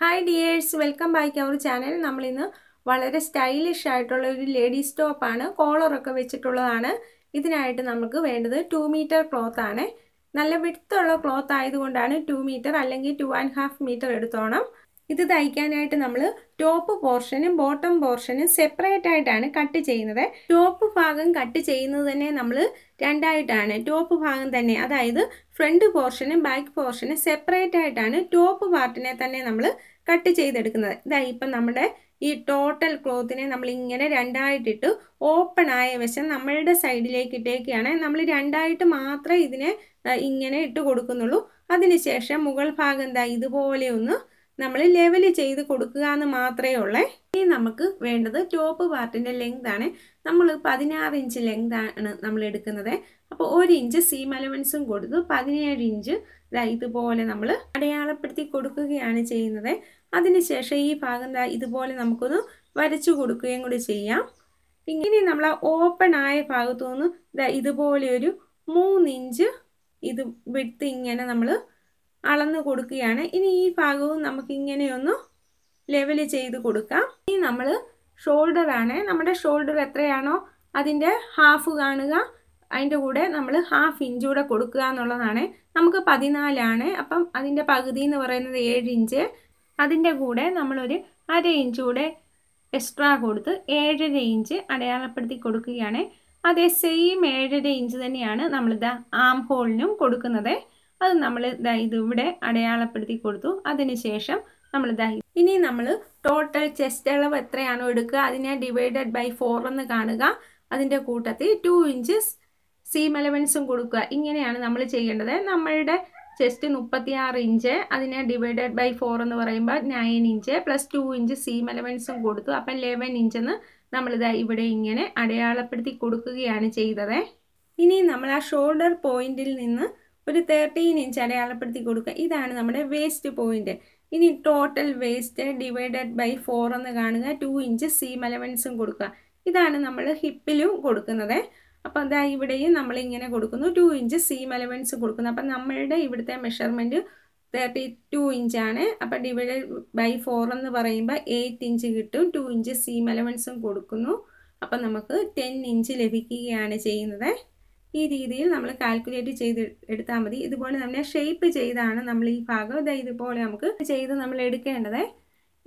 hi dears welcome back our channel നമ്മളിന്ന് വളരെ stylish ആയിട്ടുള്ള ഒരു ലേഡീസ് ടോപ്പാണ് കോളറൊക്കെ വെച്ചിട്ടുള്ളതാണ് ഇതിനായിട്ട് നമുക്ക് വേണ്ടത് ടു മീറ്റർ ക്ലോത്ത് ആണ് നല്ല വിടുത്തുള്ള ക്ലോത്ത് ആയതുകൊണ്ടാണ് ടു മീറ്റർ അല്ലെങ്കിൽ ടു ആൻഡ് ഹാഫ് മീറ്റർ എടുത്തോണം ഇത് തയ്ക്കാനായിട്ട് നമ്മൾ ടോപ്പ് പോർഷനും ബോട്ടം പോർഷനും സെപ്പറേറ്റ് ആയിട്ടാണ് കട്ട് ചെയ്യുന്നത് ടോപ്പ് ഭാഗം കട്ട് ചെയ്യുന്നത് തന്നെ നമ്മൾ രണ്ടായിട്ടാണ് ടോപ്പ് ഭാഗം തന്നെ അതായത് ഫ്രണ്ട് പോർഷനും ബാക്ക് പോർഷനും സെപ്പറേറ്റ് ആയിട്ടാണ് ടോപ്പ് പാർട്ടിനെ തന്നെ നമ്മൾ കട്ട് ചെയ്തെടുക്കുന്നത് ഇതാ ഇപ്പം നമ്മുടെ ഈ ടോട്ടൽ ക്ലോത്തിനെ നമ്മൾ ഇങ്ങനെ രണ്ടായിട്ടിട്ട് ഓപ്പൺ ആയ വശം നമ്മളുടെ സൈഡിലേക്ക് ഇട്ടേക്കാണ് നമ്മൾ രണ്ടായിട്ട് മാത്രമേ ഇതിനെ ഇങ്ങനെ ഇട്ട് കൊടുക്കുന്നുള്ളൂ അതിനുശേഷം മുകൾ ഭാഗം എന്താ ഇതുപോലെ ഒന്ന് നമ്മൾ ലെവൽ ചെയ്ത് കൊടുക്കുക എന്ന് മാത്രമേ ഉള്ളേ ഇനി നമുക്ക് വേണ്ടത് ടോപ്പ് പാർട്ടിൻ്റെ ലെങ്ത് ആണ് നമ്മൾ പതിനാറ് ഇഞ്ച് ലെങ്ത് ആണ് നമ്മൾ എടുക്കുന്നത് അപ്പോൾ ഒരു ഇഞ്ച് സീം അലവൻസും കൊടുത്തു പതിനേഴ് ഇഞ്ച് ഇതുപോലെ നമ്മൾ അടയാളപ്പെടുത്തി കൊടുക്കുകയാണ് ചെയ്യുന്നത് അതിനുശേഷം ഈ ഭാഗം ഇതുപോലെ നമുക്കൊന്ന് വരച്ചു കൊടുക്കുകയും കൂടി ചെയ്യാം ഇങ്ങനെ നമ്മൾ ഓപ്പൺ ആയ ഭാഗത്തു നിന്ന് ഇതുപോലെ ഒരു മൂന്നിഞ്ച് ഇത് വിട്ട് ഇങ്ങനെ നമ്മൾ അളന്ന് കൊടുക്കുകയാണ് ഇനി ഈ ഭാഗവും നമുക്ക് ഇങ്ങനെയൊന്ന് ലെവൽ ചെയ്ത് കൊടുക്കാം ഇനി നമ്മൾ ഷോൾഡർ ആണ് നമ്മുടെ ഷോൾഡർ എത്രയാണോ അതിൻ്റെ ഹാഫ് കാണുക അതിൻ്റെ കൂടെ നമ്മൾ ഹാഫ് ഇഞ്ച് കൂടെ കൊടുക്കുക എന്നുള്ളതാണ് നമുക്ക് പതിനാലാണ് അപ്പം അതിൻ്റെ പകുതി എന്ന് പറയുന്നത് ഏഴ് ഇഞ്ച് അതിൻ്റെ കൂടെ നമ്മളൊരു അര ഇഞ്ച് കൂടെ എക്സ്ട്രാ കൊടുത്ത് ഏഴര ഇഞ്ച് അടയാളപ്പെടുത്തി കൊടുക്കുകയാണ് അതേ സെയിം ഏഴര ഇഞ്ച് തന്നെയാണ് നമ്മളിത് ആം ഹോളിനും കൊടുക്കുന്നത് അത് നമ്മൾ ദാ ഇതിവിടെ അടയാളപ്പെടുത്തി കൊടുത്തു അതിനുശേഷം നമ്മൾ ദാ ഇനി നമ്മൾ ടോട്ടൽ ചെസ്റ്റ് അളവ് എത്രയാണോ എടുക്കുക അതിനെ ഡിവൈഡഡ് ബൈ ഫോർ എന്ന് കാണുക അതിൻ്റെ കൂട്ടത്തിൽ ടു ഇഞ്ചസ് സീം അലവൻസും കൊടുക്കുക ഇങ്ങനെയാണ് നമ്മൾ ചെയ്യേണ്ടത് നമ്മളുടെ ചെസ്റ്റ് മുപ്പത്തിയാറ് ഇഞ്ച് അതിനെ ഡിവൈഡഡ് ബൈ ഫോർ എന്ന് പറയുമ്പോൾ nine inch plus two inch seam അലവൻസും കൊടുത്തു അപ്പം ലെവൻ നമ്മൾ നമ്മളിതാ ഇവിടെ ഇങ്ങനെ അടയാളപ്പെടുത്തി കൊടുക്കുകയാണ് ചെയ്തത് ഇനി നമ്മൾ ആ ഷോൾഡർ പോയിന്റിൽ നിന്ന് ഒരു തേർട്ടീൻ ഇഞ്ച് അടയാളപ്പെടുത്തി കൊടുക്കുക ഇതാണ് നമ്മുടെ വേസ്റ്റ് പോയിന്റ് ഇനി total waist divided by four എന്ന് കാണുക ടു ഇഞ്ച് സീം അലവൻസും കൊടുക്കുക ഇതാണ് നമ്മൾ ഹിപ്പിലും കൊടുക്കുന്നത് അപ്പം അതാ ഇവിടെയും നമ്മൾ ഇങ്ങനെ കൊടുക്കുന്നു ടു ഇഞ്ച് സീം അലവൻസ് കൊടുക്കുന്നു അപ്പം നമ്മളുടെ ഇവിടുത്തെ മെഷർമെൻറ്റ് തേർട്ടി ടു ഇഞ്ചാണ് അപ്പം ഡിവൈഡഡ് ബൈ ഫോർ എന്ന് പറയുമ്പോൾ എയ്റ്റ് ഇഞ്ച് കിട്ടും ടു ഇഞ്ച് സീം അലവൻസും കൊടുക്കുന്നു അപ്പം നമുക്ക് ടെൻ ഇഞ്ച് ലഭിക്കുകയാണ് ചെയ്യുന്നത് ഈ രീതിയിൽ നമ്മൾ കാൽക്കുലേറ്റ് ചെയ്ത് എടുത്താൽ മതി ഇതുപോലെ തന്നെ ഷേപ്പ് ചെയ്താണ് നമ്മൾ ഈ ഭാഗം ഇതാ ഇതുപോലെ നമുക്ക് ചെയ്ത് നമ്മൾ എടുക്കേണ്ടത്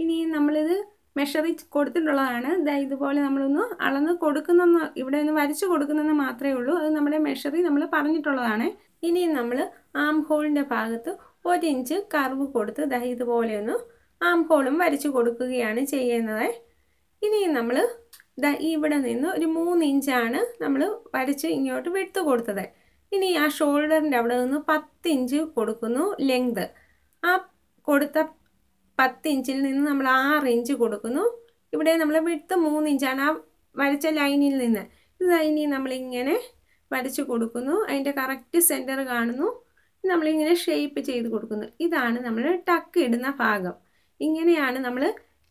ഇനി നമ്മളിത് മെഷറി കൊടുത്തിട്ടുള്ളതാണ് ഇതാ ഇതുപോലെ നമ്മളൊന്ന് അളന്ന് കൊടുക്കുന്നെന്ന് ഇവിടെ നിന്ന് വരച്ചു കൊടുക്കുന്നെന്ന് മാത്രമേ ഉള്ളൂ അത് നമ്മുടെ മെഷറി നമ്മൾ പറഞ്ഞിട്ടുള്ളതാണ് ഇനി നമ്മൾ ആം ഹോളിൻ്റെ ഭാഗത്ത് ഒരു ഇഞ്ച് കർവ് കൊടുത്ത് ദാ ഇതുപോലെ ഒന്ന് ആം ഹോളും വരച്ച് കൊടുക്കുകയാണ് ചെയ്യുന്നത് ഇനി നമ്മൾ ഇതാ ഇവിടെ നിന്ന് ഒരു മൂന്ന് ഇഞ്ചാണ് നമ്മൾ വരച്ച് ഇങ്ങോട്ട് വെടുത്ത് കൊടുത്തത് ഇനി ആ ഷോൾഡറിൻ്റെ അവിടെ നിന്ന് പത്ത് ഇഞ്ച് കൊടുക്കുന്നു ലെങ്ത് ആ കൊടുത്ത പത്ത് ഇഞ്ചിൽ നിന്ന് നമ്മൾ ആറ് ഇഞ്ച് കൊടുക്കുന്നു ഇവിടെ നമ്മൾ വിട്ട് മൂന്ന് ഇഞ്ചാണ് ആ വരച്ച ലൈനിൽ നിന്ന് ഇത് ഇനി നമ്മളിങ്ങനെ വരച്ച് കൊടുക്കുന്നു അതിൻ്റെ കറക്റ്റ് സെൻറ്റർ കാണുന്നു നമ്മളിങ്ങനെ ഷേപ്പ് ചെയ്ത് കൊടുക്കുന്നു ഇതാണ് നമ്മൾ ടക്ക് ഇടുന്ന ഭാഗം ഇങ്ങനെയാണ് നമ്മൾ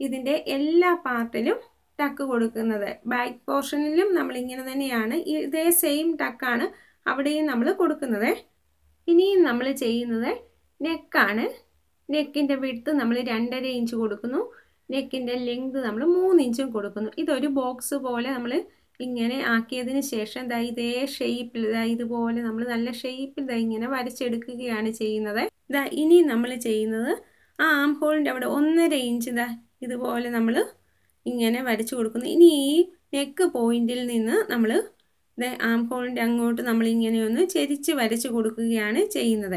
ഇതിൻ്റെ എല്ലാ പാർട്ടിലും ടക്ക് കൊടുക്കുന്നത് ബാക്ക് പോർഷനിലും നമ്മൾ ഇങ്ങനെ തന്നെയാണ് ഇതേ സെയിം ടക്കാണ് അവിടെയും നമ്മൾ കൊടുക്കുന്നത് ഇനിയും നമ്മൾ ചെയ്യുന്നത് നെക്കാണ് നെക്കിൻ്റെ വിടുത്ത് നമ്മൾ രണ്ടര ഇഞ്ച് കൊടുക്കുന്നു നെക്കിൻ്റെ ലെങ്ത് നമ്മൾ മൂന്ന് ഇഞ്ചും കൊടുക്കുന്നു ഇതൊരു ബോക്സ് പോലെ നമ്മൾ ഇങ്ങനെ ആക്കിയതിന് ശേഷം ദാ ഇതേ ഷേപ്പിൽ ദാ ഇതുപോലെ നമ്മൾ നല്ല ഷേപ്പിൽ ദാ ഇങ്ങനെ വരച്ചെടുക്കുകയാണ് ചെയ്യുന്നത് ദാ ഇനി നമ്മൾ ചെയ്യുന്നത് ആ ആം ഹോളിൻ്റെ അവിടെ ഒന്നര ഇഞ്ച് ദാ ഇതുപോലെ നമ്മൾ ഇങ്ങനെ വരച്ചു കൊടുക്കുന്നു ഇനി ഈ നെക്ക് പോയിന്റിൽ നിന്ന് നമ്മൾ ആം ഹോളിൻ്റെ അങ്ങോട്ട് നമ്മൾ ഇങ്ങനെയൊന്ന് ചെരിച്ച് വരച്ചു കൊടുക്കുകയാണ് ചെയ്യുന്നത്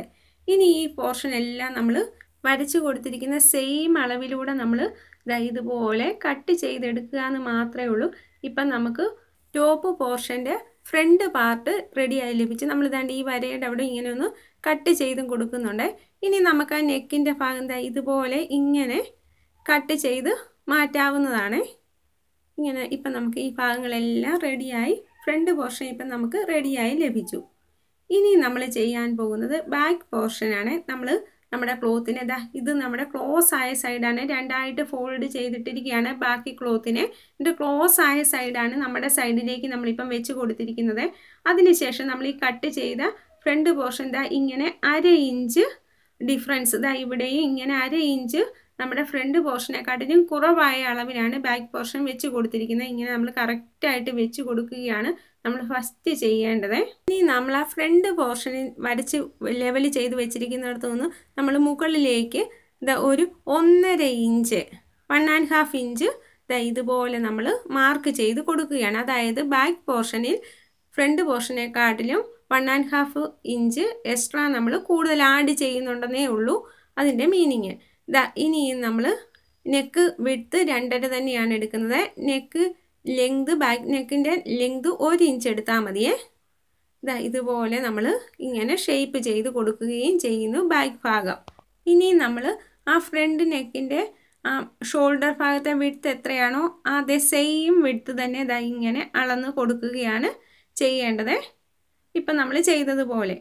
ഇനി ഈ പോർഷൻ എല്ലാം നമ്മൾ വരച്ചു കൊടുത്തിരിക്കുന്ന സെയിം അളവിലൂടെ നമ്മൾ ഇതുപോലെ കട്ട് ചെയ്തെടുക്കുക എന്ന് മാത്രമേ ഉള്ളൂ ഇപ്പം നമുക്ക് ടോപ്പ് പോർഷൻ്റെ ഫ്രണ്ട് പാർട്ട് റെഡിയായി ലഭിച്ച് നമ്മൾ ഇതാണ്ട് ഈ വരയുടെ അവിടെ ഇങ്ങനെ ഒന്ന് കട്ട് ചെയ്തും കൊടുക്കുന്നുണ്ട് ഇനി നമുക്ക് ആ നെക്കിൻ്റെ ഭാഗം ഇതുപോലെ ഇങ്ങനെ കട്ട് ചെയ്ത് മാറ്റാവുന്നതാണ് ഇങ്ങനെ ഇപ്പം നമുക്ക് ഈ ഭാഗങ്ങളെല്ലാം റെഡിയായി ഫ്രണ്ട് പോർഷൻ ഇപ്പം നമുക്ക് റെഡിയായി ലഭിച്ചു ഇനി നമ്മൾ ചെയ്യാൻ പോകുന്നത് ബാക്ക് പോർഷനാണ് നമ്മൾ നമ്മുടെ ക്ലോത്തിനെ ഇതാ ഇത് നമ്മുടെ ക്ലോസ് ആയ സൈഡാണ് രണ്ടായിട്ട് ഫോൾഡ് ചെയ്തിട്ടിരിക്കുകയാണ് ബാക്കി ക്ലോത്തിനെ ഇത് ക്ലോസ് ആയ സൈഡാണ് നമ്മുടെ സൈഡിലേക്ക് നമ്മളിപ്പം വെച്ച് കൊടുത്തിരിക്കുന്നത് അതിനുശേഷം നമ്മൾ ഈ കട്ട് ചെയ്ത ഫ്രണ്ട് പോർഷൻ ഇതാ ഇങ്ങനെ അര ഇഞ്ച് ഡിഫറൻസ് ഇതാ ഇവിടെയും ഇങ്ങനെ അര ഇഞ്ച് നമ്മുടെ ഫ്രണ്ട് പോർഷനെക്കാട്ടിലും കുറവായ അളവിലാണ് ബാക്ക് പോർഷൻ വെച്ച് കൊടുത്തിരിക്കുന്നത് ഇങ്ങനെ നമ്മൾ കറക്റ്റായിട്ട് വെച്ച് കൊടുക്കുകയാണ് നമ്മൾ ഫസ്റ്റ് ചെയ്യേണ്ടത് ഇനി നമ്മൾ ആ ഫ്രണ്ട് പോർഷൻ വരച്ച് ലെവൽ ചെയ്ത് വെച്ചിരിക്കുന്നിടത്തു നിന്ന് നമ്മൾ മുകളിലേക്ക് ഒരു ഒന്നര inch one and half inch ഇതുപോലെ നമ്മൾ മാർക്ക് ചെയ്ത് കൊടുക്കുകയാണ് അതായത് ബാക്ക് പോർഷനിൽ ഫ്രണ്ട് പോർഷനെക്കാട്ടിലും one and half inch extra നമ്മൾ കൂടുതൽ ആഡ് ചെയ്യുന്നുണ്ടെന്നേ ഉള്ളൂ അതിൻ്റെ മീനിങ് ഇതാ ഇനിയും നമ്മൾ നെക്ക് വിട്ത്ത് രണ്ടര തന്നെയാണ് എടുക്കുന്നത് നെക്ക് ലെങ്ത് ബാക്ക് നെക്കിൻ്റെ ലെങ്ത് ഒരു ഇഞ്ച് എടുത്താൽ മതിയേ ഇതാ ഇതുപോലെ നമ്മൾ ഇങ്ങനെ ഷേപ്പ് ചെയ്ത് കൊടുക്കുകയും ചെയ്യുന്നു ബാക്ക് ഭാഗം ഇനി നമ്മൾ ആ ഫ്രണ്ട് നെക്കിൻ്റെ ആ ഷോൾഡർ ഭാഗത്തെ വിട്ത്ത് എത്രയാണോ അതേ സെയിം വിട്ത്ത് തന്നെ ദാ ഇങ്ങനെ അളന്ന് കൊടുക്കുകയാണ് ചെയ്യേണ്ടത് ഇപ്പം നമ്മൾ ചെയ്തതുപോലെ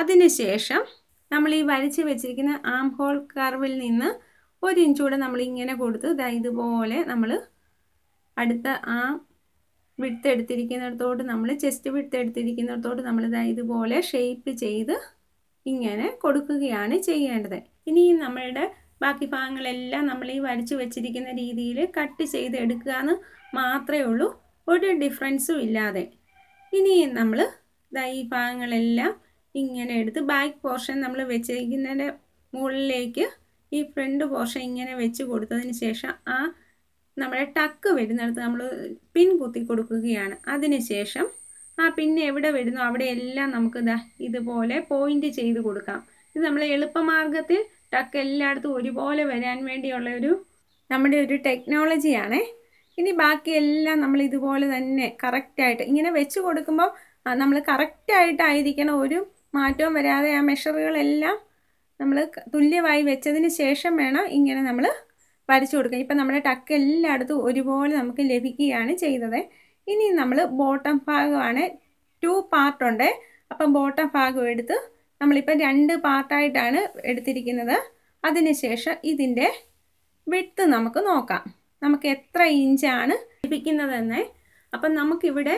അതിനുശേഷം നമ്മൾ ഈ വരച്ച് വെച്ചിരിക്കുന്ന ആം ഹോൾ കർവിൽ നിന്ന് ഒരു ഇഞ്ചൂടെ കൂടെ നമ്മൾ ഇങ്ങനെ കൊടുത്ത് ഇതാ ഇതുപോലെ നമ്മൾ അടുത്ത ആ വിട്ട് എടുത്തിരിക്കുന്നിടത്തോട്ട് നമ്മൾ ചെസ്റ്റ് വിട്ട് എടുത്തിരിക്കുന്നിടത്തോട്ട് നമ്മൾ ഇതാ ഇതുപോലെ ഷേപ്പ് ചെയ്ത് ഇങ്ങനെ കൊടുക്കുകയാണ് ചെയ്യേണ്ടത് ഇനി നമ്മളുടെ ബാക്കി ഭാഗങ്ങളെല്ലാം നമ്മൾ ഈ വരച്ച് വെച്ചിരിക്കുന്ന രീതിയിൽ കട്ട് ചെയ്ത് എടുക്കുക എന്ന് മാത്രമേ ഉള്ളൂ ഒരു ഡിഫറൻസും ഇല്ലാതെ ഇനി നമ്മൾ ഈ ഭാഗങ്ങളെല്ലാം ഇങ്ങനെ എടുത്ത് ബാക്ക് പോർഷൻ നമ്മൾ വെച്ചിരിക്കുന്നതിൻ്റെ മുകളിലേക്ക് ഈ ഫ്രണ്ട് പോർഷൻ ഇങ്ങനെ വെച്ച് കൊടുത്തതിന് ശേഷം ആ നമ്മുടെ ടക്ക് വരുന്നിടത്ത് നമ്മൾ പിൻ കുത്തി കൊടുക്കുകയാണ് ശേഷം ആ പിന്നെ എവിടെ വരുന്നു അവിടെ എല്ലാം നമുക്ക് ഇതുപോലെ പോയിന്റ് ചെയ്ത് കൊടുക്കാം ഇത് നമ്മൾ എളുപ്പമാർഗത്തിൽ ടക്ക് എല്ലായിടത്തും ഒരുപോലെ വരാൻ വേണ്ടിയുള്ള ഒരു നമ്മുടെ ഒരു ടെക്നോളജിയാണേ ഇനി ബാക്കി എല്ലാം നമ്മൾ ഇതുപോലെ തന്നെ കറക്റ്റായിട്ട് ഇങ്ങനെ വെച്ച് കൊടുക്കുമ്പോൾ നമ്മൾ കറക്റ്റായിട്ടായിരിക്കണം ഒരു മാറ്റവും വരാതെ ആ മെഷറുകളെല്ലാം നമ്മൾ തുല്യമായി വെച്ചതിന് ശേഷം വേണം ഇങ്ങനെ നമ്മൾ വരച്ചു കൊടുക്കുക ഇപ്പം നമ്മുടെ ടക്ക് എല്ലായിടത്തും ഒരുപോലെ നമുക്ക് ലഭിക്കുകയാണ് ചെയ്തത് ഇനി നമ്മൾ ബോട്ടം ഭാഗമാണ് ടു പാർട്ടുണ്ട് അപ്പം ബോട്ടം ഭാഗം എടുത്ത് നമ്മളിപ്പം രണ്ട് പാർട്ടായിട്ടാണ് എടുത്തിരിക്കുന്നത് അതിന് ശേഷം ഇതിൻ്റെ വിട്ട് നമുക്ക് നോക്കാം നമുക്ക് എത്ര ഇഞ്ചാണ് ലഭിക്കുന്നതെന്ന് അപ്പം നമുക്കിവിടെ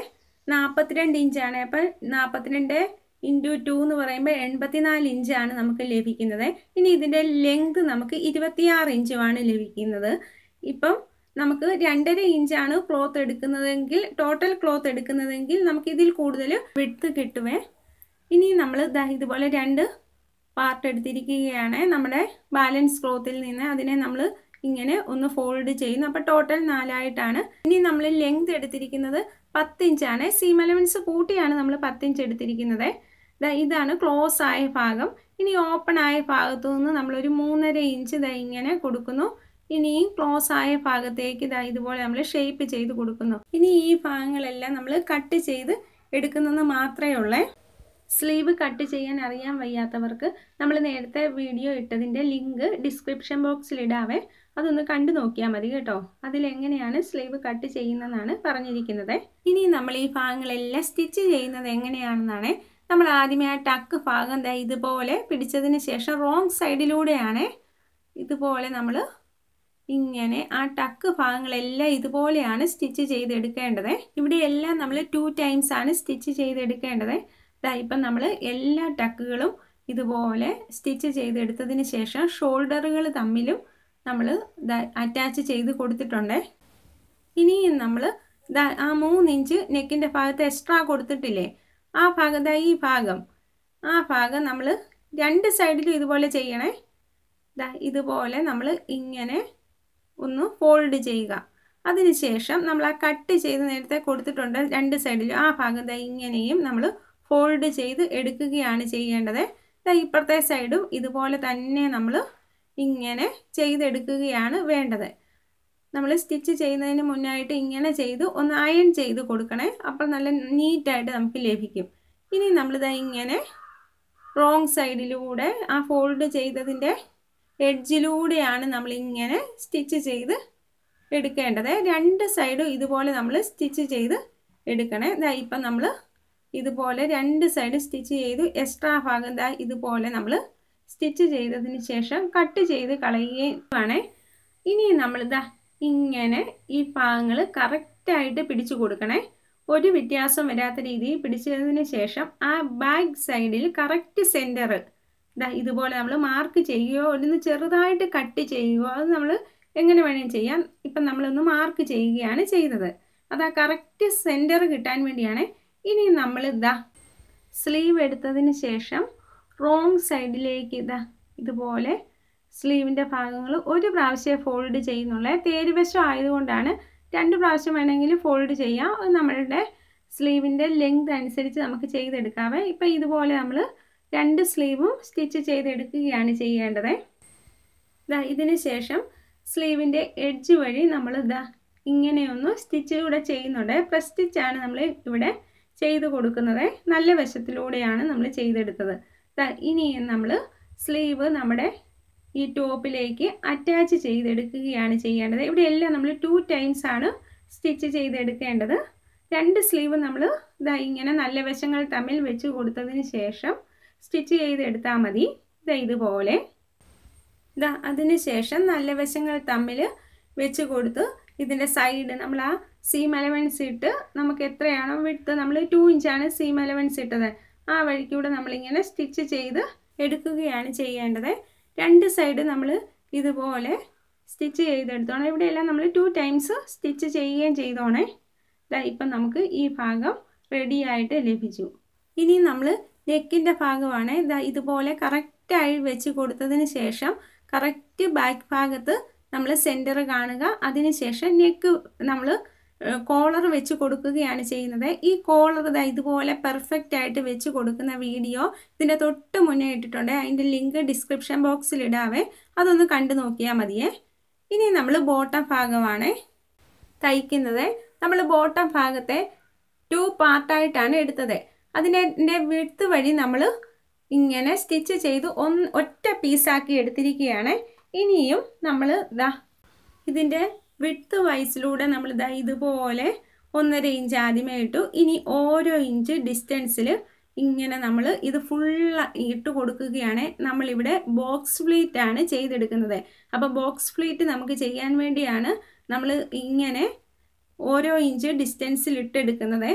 നാൽപ്പത്തിരണ്ട് ഇഞ്ചാണ് അപ്പം നാൽപ്പത്തിരണ്ട് ഇൻറ്റു ടു എന്ന് പറയുമ്പോൾ എൺപത്തിനാല് ഇഞ്ചാണ് നമുക്ക് ലഭിക്കുന്നത് ഇനി ഇതിൻ്റെ ലെങ്ത് നമുക്ക് ഇരുപത്തിയാറ് ഇഞ്ചുമാണ് ലഭിക്കുന്നത് ഇപ്പം നമുക്ക് രണ്ടര ഇഞ്ചാണ് ക്ലോത്ത് എടുക്കുന്നതെങ്കിൽ ടോട്ടൽ ക്ലോത്ത് എടുക്കുന്നതെങ്കിൽ നമുക്ക് ഇതിൽ കൂടുതൽ വിട്ത് കിട്ടുവേ ഇനി നമ്മൾ ഇതുപോലെ രണ്ട് പാർട്ട് എടുത്തിരിക്കുകയാണ് നമ്മുടെ ബാലൻസ് ക്ലോത്തിൽ നിന്ന് അതിനെ നമ്മൾ ഇങ്ങനെ ഒന്ന് ഫോൾഡ് ചെയ്യുന്നു അപ്പോൾ ടോട്ടൽ നാലായിട്ടാണ് ഇനി നമ്മൾ ലെങ്ത് എടുത്തിരിക്കുന്നത് പത്തിഞ്ചാണ് ഇഞ്ചാണ് കൂട്ടിയാണ് നമ്മൾ പത്തിഞ്ച് ഇഞ്ച് എടുത്തിരിക്കുന്നത് ഇതാണ് ക്ലോസ് ആയ ഭാഗം ഇനി ഓപ്പൺ ആയ ഭാഗത്തു നിന്ന് നമ്മളൊരു മൂന്നര ഇഞ്ച് ഇതാ ഇങ്ങനെ കൊടുക്കുന്നു ഇനി ക്ലോസ് ആയ ഭാഗത്തേക്ക് ഇതാ ഇതുപോലെ നമ്മൾ ഷേപ്പ് ചെയ്ത് കൊടുക്കുന്നു ഇനി ഈ ഭാഗങ്ങളെല്ലാം നമ്മൾ കട്ട് ചെയ്ത് എടുക്കുന്നെന്ന് മാത്രമേ ഉള്ളേ സ്ലീവ് കട്ട് ചെയ്യാൻ അറിയാൻ വയ്യാത്തവർക്ക് നമ്മൾ നേരത്തെ വീഡിയോ ഇട്ടതിൻ്റെ ലിങ്ക് ഡിസ്ക്രിപ്ഷൻ ബോക്സിൽ ഇടാവേ അതൊന്ന് കണ്ടു നോക്കിയാൽ മതി കേട്ടോ അതിലെങ്ങനെയാണ് സ്ലീവ് കട്ട് ചെയ്യുന്നതെന്നാണ് പറഞ്ഞിരിക്കുന്നത് ഇനി നമ്മൾ ഈ ഭാഗങ്ങളെല്ലാം സ്റ്റിച്ച് ചെയ്യുന്നത് എങ്ങനെയാണെന്നാണ് നമ്മൾ ആദ്യമേ ആ ടക്ക് ഭാഗം ദാ ഇതുപോലെ പിടിച്ചതിന് ശേഷം റോങ് സൈഡിലൂടെയാണ് ഇതുപോലെ നമ്മൾ ഇങ്ങനെ ആ ടക്ക് ഭാഗങ്ങളെല്ലാം ഇതുപോലെയാണ് സ്റ്റിച്ച് ചെയ്തെടുക്കേണ്ടത് ഇവിടെയെല്ലാം നമ്മൾ ടു ടൈംസ് ആണ് സ്റ്റിച്ച് ചെയ്തെടുക്കേണ്ടത് ഇതാ ഇപ്പം നമ്മൾ എല്ലാ ടക്കുകളും ഇതുപോലെ സ്റ്റിച്ച് ചെയ്തെടുത്തതിന് ശേഷം ഷോൾഡറുകൾ തമ്മിലും നമ്മൾ അറ്റാച്ച് ചെയ്ത് കൊടുത്തിട്ടുണ്ട് ഇനിയും നമ്മൾ ആ മൂന്നിഞ്ച് ഇഞ്ച് നെക്കിൻ്റെ ഭാഗത്ത് എക്സ്ട്രാ കൊടുത്തിട്ടില്ലേ ആ ഭാഗം ദാ ഈ ഭാഗം ആ ഭാഗം നമ്മൾ രണ്ട് സൈഡിലും ഇതുപോലെ ചെയ്യണേ ദാ ഇതുപോലെ നമ്മൾ ഇങ്ങനെ ഒന്ന് ഫോൾഡ് ചെയ്യുക അതിനുശേഷം നമ്മൾ ആ കട്ട് ചെയ്ത് നേരത്തെ കൊടുത്തിട്ടുണ്ട് രണ്ട് സൈഡിലും ആ ഭാഗം ദാ ഇങ്ങനെയും നമ്മൾ ഫോൾഡ് ചെയ്ത് എടുക്കുകയാണ് ചെയ്യേണ്ടത് ദാ ഇപ്പുറത്തെ സൈഡും ഇതുപോലെ തന്നെ നമ്മൾ ഇങ്ങനെ ചെയ്തെടുക്കുകയാണ് വേണ്ടത് നമ്മൾ സ്റ്റിച്ച് ചെയ്യുന്നതിന് മുന്നായിട്ട് ഇങ്ങനെ ചെയ്ത് ഒന്ന് അയൺ ചെയ്ത് കൊടുക്കണേ അപ്പോൾ നല്ല നീറ്റായിട്ട് നമുക്ക് ലഭിക്കും ഇനി നമ്മളിതാ ഇങ്ങനെ റോങ് സൈഡിലൂടെ ആ ഫോൾഡ് ചെയ്തതിൻ്റെ എഡ്ജിലൂടെയാണ് നമ്മളിങ്ങനെ സ്റ്റിച്ച് ചെയ്ത് എടുക്കേണ്ടത് രണ്ട് സൈഡും ഇതുപോലെ നമ്മൾ സ്റ്റിച്ച് ചെയ്ത് എടുക്കണേ ഇതാ ഇപ്പം നമ്മൾ ഇതുപോലെ രണ്ട് സൈഡ് സ്റ്റിച്ച് ചെയ്തു എക്സ്ട്രാ ഭാഗം ദാ ഇതുപോലെ നമ്മൾ സ്റ്റിച്ച് ചെയ്തതിന് ശേഷം കട്ട് ചെയ്ത് കളയുകയാണ് ഇനി നമ്മളിതാ ഇങ്ങനെ ഈ പാങ്ങൾ കറക്റ്റായിട്ട് പിടിച്ചു കൊടുക്കണേ ഒരു വ്യത്യാസം വരാത്ത രീതിയിൽ പിടിച്ചതിന് ശേഷം ആ ബാക്ക് സൈഡിൽ കറക്റ്റ് സെൻറ്റർ ഇതുപോലെ നമ്മൾ മാർക്ക് ചെയ്യുകയോ ഒന്ന് ചെറുതായിട്ട് കട്ട് ചെയ്യുകയോ അത് നമ്മൾ എങ്ങനെ വേണേൽ ചെയ്യാം ഇപ്പം നമ്മളൊന്ന് മാർക്ക് ചെയ്യുകയാണ് ചെയ്തത് അത് ആ കറക്റ്റ് സെൻറ്റർ കിട്ടാൻ വേണ്ടിയാണ് ഇനി നമ്മൾ ഇതാ സ്ലീവ് എടുത്തതിന് ശേഷം റോങ് സൈഡിലേക്ക് ഇതാ ഇതുപോലെ സ്ലീവിൻ്റെ ഭാഗങ്ങൾ ഒരു പ്രാവശ്യം ഫോൾഡ് ചെയ്യുന്നുള്ളേ തേര് വശം ആയതുകൊണ്ടാണ് രണ്ട് പ്രാവശ്യം വേണമെങ്കിൽ ഫോൾഡ് ചെയ്യാം നമ്മളുടെ സ്ലീവിൻ്റെ ലെങ്ത് അനുസരിച്ച് നമുക്ക് ചെയ്തെടുക്കാവേ ഇപ്പം ഇതുപോലെ നമ്മൾ രണ്ട് സ്ലീവും സ്റ്റിച്ച് ചെയ്തെടുക്കുകയാണ് ചെയ്യേണ്ടത് ഇതാ ഇതിന് ശേഷം സ്ലീവിൻ്റെ എഡ്ജ് വഴി നമ്മൾ ഇതാ ഇങ്ങനെയൊന്ന് സ്റ്റിച്ചിലൂടെ ചെയ്യുന്നുണ്ട് പ്രസ് സ്റ്റിച്ചാണ് നമ്മൾ ഇവിടെ ചെയ്ത് കൊടുക്കുന്നത് നല്ല വശത്തിലൂടെയാണ് നമ്മൾ ചെയ്തെടുത്തത് ഇനി നമ്മൾ സ്ലീവ് നമ്മുടെ ഈ ടോപ്പിലേക്ക് അറ്റാച്ച് ചെയ്തെടുക്കുകയാണ് ചെയ്യേണ്ടത് ഇവിടെ എല്ലാം നമ്മൾ ടു ടൈംസ് ആണ് സ്റ്റിച്ച് ചെയ്തെടുക്കേണ്ടത് രണ്ട് സ്ലീവ് നമ്മൾ ഇതാ ഇങ്ങനെ നല്ല വശങ്ങൾ തമ്മിൽ വെച്ച് കൊടുത്തതിന് ശേഷം സ്റ്റിച്ച് ചെയ്തെടുത്താൽ മതി ഇതാ ഇതുപോലെ ഇതാ അതിന് ശേഷം നല്ല വശങ്ങൾ തമ്മിൽ വെച്ച് കൊടുത്ത് ഇതിൻ്റെ സൈഡ് നമ്മൾ ആ സീം അലവൻസ് ഇട്ട് നമുക്ക് എത്രയാണോ വിട്ട് നമ്മൾ ടു ഇഞ്ചാണ് സീം അലവൻസ് ഇട്ടത് ആ വഴിക്കൂടെ നമ്മളിങ്ങനെ സ്റ്റിച്ച് ചെയ്ത് എടുക്കുകയാണ് ചെയ്യേണ്ടത് രണ്ട് സൈഡ് നമ്മൾ ഇതുപോലെ സ്റ്റിച്ച് ചെയ്തെടുത്തോണം ഇവിടെയെല്ലാം നമ്മൾ ടു ടൈംസ് സ്റ്റിച്ച് ചെയ്യുകയും ചെയ്തോണേ ഇപ്പം നമുക്ക് ഈ ഭാഗം റെഡിയായിട്ട് ലഭിച്ചു ഇനി നമ്മൾ നെക്കിൻ്റെ ഭാഗമാണ് ഇതാ ഇതുപോലെ കറക്റ്റായി വെച്ച് കൊടുത്തതിന് ശേഷം കറക്റ്റ് ബാക്ക് ഭാഗത്ത് നമ്മൾ സെൻറ്റർ കാണുക അതിനുശേഷം നെക്ക് നമ്മൾ കോളർ വെച്ച് കൊടുക്കുകയാണ് ചെയ്യുന്നത് ഈ കോളർ ഇതാ ഇതുപോലെ പെർഫെക്റ്റ് ആയിട്ട് വെച്ച് കൊടുക്കുന്ന വീഡിയോ ഇതിൻ്റെ തൊട്ട് മുന്നേ ഇട്ടിട്ടുണ്ട് അതിൻ്റെ ലിങ്ക് ഡിസ്ക്രിപ്ഷൻ ബോക്സിൽ ഇടാവേ അതൊന്ന് കണ്ടു നോക്കിയാൽ മതിയേ ഇനി നമ്മൾ ബോട്ടം ഭാഗമാണ് തയ്ക്കുന്നത് നമ്മൾ ബോട്ടം ഭാഗത്തെ ടു പാർട്ടായിട്ടാണ് എടുത്തത് അതിൻ്റെ വിടുത്ത് വഴി നമ്മൾ ഇങ്ങനെ സ്റ്റിച്ച് ചെയ്ത് ഒന്ന് ഒറ്റ പീസാക്കി എടുത്തിരിക്കുകയാണ് ഇനിയും നമ്മൾ ഇതാ ഇതിൻ്റെ വിട്ട് വൈസിലൂടെ നമ്മൾ ദാ ഇതുപോലെ ഒന്നര ഇഞ്ച് ആദ്യമേ ഇട്ടു ഇനി ഓരോ ഇഞ്ച് ഡിസ്റ്റൻസിൽ ഇങ്ങനെ നമ്മൾ ഇത് ഫുള്ള് ഇട്ട് കൊടുക്കുകയാണ് നമ്മളിവിടെ ബോക്സ് ഫ്ലീറ്റ് ആണ് ചെയ്തെടുക്കുന്നത് അപ്പോൾ ബോക്സ് ഫ്ലീറ്റ് നമുക്ക് ചെയ്യാൻ വേണ്ടിയാണ് നമ്മൾ ഇങ്ങനെ ഓരോ ഇഞ്ച് ഡിസ്റ്റൻസിൽ ഇട്ടെടുക്കുന്നത്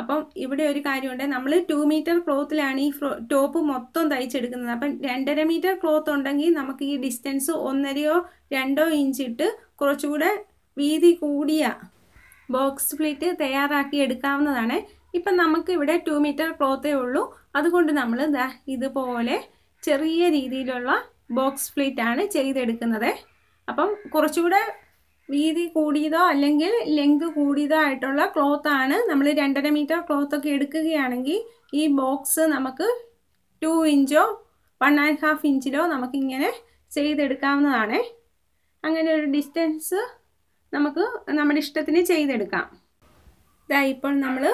അപ്പം ഇവിടെ ഒരു കാര്യമുണ്ട് നമ്മൾ ടു മീറ്റർ ക്ലോത്തിലാണ് ഈ ടോപ്പ് മൊത്തം തയ്ച്ചെടുക്കുന്നത് അപ്പം രണ്ടര മീറ്റർ ക്ലോത്ത് ഉണ്ടെങ്കിൽ നമുക്ക് ഈ ഡിസ്റ്റൻസ് ഒന്നരയോ രണ്ടോ ഇഞ്ച് ഇട്ട് കുറച്ചുകൂടെ വീതി കൂടിയ ബോക്സ് പ്ലേറ്റ് തയ്യാറാക്കി എടുക്കാവുന്നതാണ് ഇപ്പം നമുക്ക് ഇവിടെ ടു മീറ്റർ ക്ലോത്തേ ഉള്ളൂ അതുകൊണ്ട് നമ്മൾ ഇതുപോലെ ചെറിയ രീതിയിലുള്ള ബോക്സ് പ്ലേറ്റ് ആണ് ചെയ്തെടുക്കുന്നത് അപ്പം കുറച്ചുകൂടെ വീതി കൂടിയതോ അല്ലെങ്കിൽ ലെങ്ത് കൂടിയതോ ആയിട്ടുള്ള ക്ലോത്ത് ആണ് നമ്മൾ രണ്ടര മീറ്റർ ക്ലോത്ത് ഒക്കെ എടുക്കുകയാണെങ്കിൽ ഈ ബോക്സ് നമുക്ക് ടു ഇഞ്ചോ വൺ ആൻഡ് ഹാഫ് ഇഞ്ചിലോ നമുക്കിങ്ങനെ ചെയ്തെടുക്കാവുന്നതാണ് അങ്ങനെ ഒരു ഡിസ്റ്റൻസ് നമുക്ക് നമ്മുടെ ഇഷ്ടത്തിന് ചെയ്തെടുക്കാം ഇതാ ഇപ്പോൾ നമ്മൾ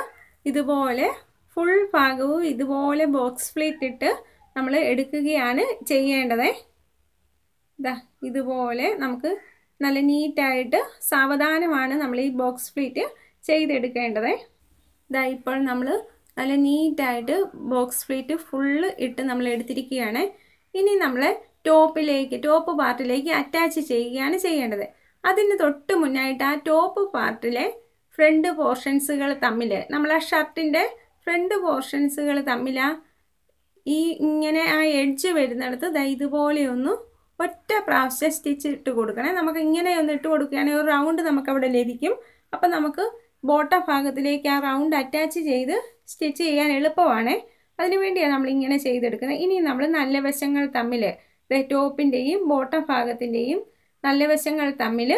ഇതുപോലെ ഫുൾ ഭാഗവും ഇതുപോലെ ബോക്സ് പ്ലേറ്റ് ഇട്ട് നമ്മൾ എടുക്കുകയാണ് ചെയ്യേണ്ടത് ഇതാ ഇതുപോലെ നമുക്ക് നല്ല നീറ്റായിട്ട് സാവധാനമാണ് നമ്മൾ ഈ ബോക്സ് പ്ലേറ്റ് ചെയ്തെടുക്കേണ്ടത് ഇതാ ഇപ്പോൾ നമ്മൾ നല്ല നീറ്റായിട്ട് ബോക്സ് പ്ലേറ്റ് ഫുള്ള് ഇട്ട് നമ്മൾ എടുത്തിരിക്കുകയാണ് ഇനി നമ്മൾ ടോപ്പിലേക്ക് ടോപ്പ് പാർട്ടിലേക്ക് അറ്റാച്ച് ചെയ്യുകയാണ് ചെയ്യേണ്ടത് അതിന് തൊട്ട് മുന്നായിട്ട് ആ ടോപ്പ് പാർട്ടിലെ ഫ്രണ്ട് പോർഷൻസുകൾ തമ്മിൽ നമ്മൾ ആ ഷർട്ടിൻ്റെ ഫ്രണ്ട് പോർഷൻസുകൾ തമ്മിൽ ആ ഈ ഇങ്ങനെ ആ എഡ്ജ് വരുന്നിടത്ത് ദാ ഒന്ന് ഒറ്റ പ്രാവശ്യം സ്റ്റിച്ച് ഇട്ട് കൊടുക്കണേ നമുക്ക് ഇങ്ങനെയൊന്ന് ഇട്ട് കൊടുക്കുകയാണെങ്കിൽ ഒരു റൗണ്ട് നമുക്കവിടെ ലഭിക്കും അപ്പം നമുക്ക് ബോട്ടം ഭാഗത്തിലേക്ക് ആ റൗണ്ട് അറ്റാച്ച് ചെയ്ത് സ്റ്റിച്ച് ചെയ്യാൻ എളുപ്പമാണ് അതിനുവേണ്ടിയാണ് നമ്മൾ ഇങ്ങനെ ചെയ്തെടുക്കുന്നത് ഇനി നമ്മൾ നല്ല വശങ്ങൾ തമ്മിൽ ടോപ്പിൻ്റെയും ബോട്ടം ഭാഗത്തിൻ്റെയും നല്ല വശങ്ങൾ തമ്മിൽ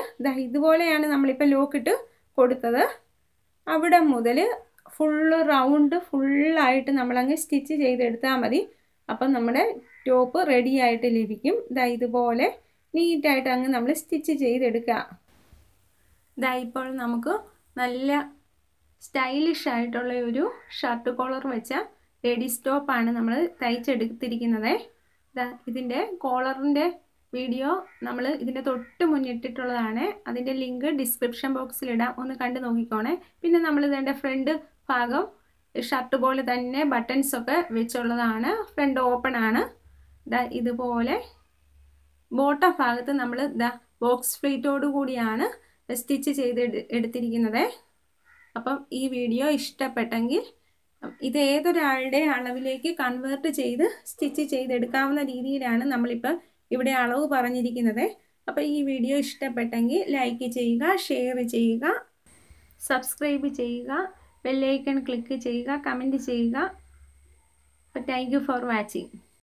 ഇതുപോലെയാണ് നമ്മളിപ്പോൾ ലോക്കിട്ട് കൊടുത്തത് അവിടെ മുതൽ ഫുള്ള് റൗണ്ട് ഫുള്ളായിട്ട് നമ്മളങ്ങ് സ്റ്റിച്ച് ചെയ്തെടുത്താൽ മതി അപ്പം നമ്മുടെ ടോപ്പ് റെഡി ആയിട്ട് ലഭിക്കും ദാ ഇതുപോലെ നീറ്റായിട്ട് അങ്ങ് നമ്മൾ സ്റ്റിച്ച് ചെയ്തെടുക്കുക ദാ ഇപ്പോൾ നമുക്ക് നല്ല സ്റ്റൈലിഷ് ആയിട്ടുള്ള ഒരു ഷർട്ട് കോളർ വെച്ച റെഡി സ്റ്റോപ്പാണ് നമ്മൾ തയ്ച്ചെടുത്തിരിക്കുന്നത് ഇതിൻ്റെ കോളറിൻ്റെ വീഡിയോ നമ്മൾ ഇതിൻ്റെ തൊട്ട് മുന്നിട്ടിട്ടുള്ളതാണ് അതിൻ്റെ ലിങ്ക് ഡിസ്ക്രിപ്ഷൻ ബോക്സിലിടാം ഒന്ന് കണ്ട് നോക്കിക്കോണേ പിന്നെ നമ്മൾ ഇതിൻ്റെ ഫ്രണ്ട് ഭാഗം ഷർട്ട് പോലെ തന്നെ ബട്ടൺസൊക്കെ ഒക്കെ വെച്ചുള്ളതാണ് ഫ്രണ്ട് ഓപ്പൺ ആണ് ദാ ഇതുപോലെ ബോട്ടം ഭാഗത്ത് നമ്മൾ ദാ ബോക്സ് ഫ്ലീറ്റോട് കൂടിയാണ് സ്റ്റിച്ച് ചെയ്ത് എടുത്തിരിക്കുന്നത് അപ്പം ഈ വീഡിയോ ഇഷ്ടപ്പെട്ടെങ്കിൽ ഇത് ഏതൊരാളുടെ അളവിലേക്ക് കൺവേർട്ട് ചെയ്ത് സ്റ്റിച്ച് ചെയ്തെടുക്കാവുന്ന രീതിയിലാണ് നമ്മളിപ്പോൾ ഇവിടെ അളവ് പറഞ്ഞിരിക്കുന്നത് അപ്പോൾ ഈ വീഡിയോ ഇഷ്ടപ്പെട്ടെങ്കിൽ ലൈക്ക് ചെയ്യുക ഷെയർ ചെയ്യുക സബ്സ്ക്രൈബ് ചെയ്യുക ബെല്ലൈക്കൺ ക്ലിക്ക് ചെയ്യുക കമൻറ്റ് ചെയ്യുക അപ്പോൾ താങ്ക് ഫോർ വാച്ചിങ്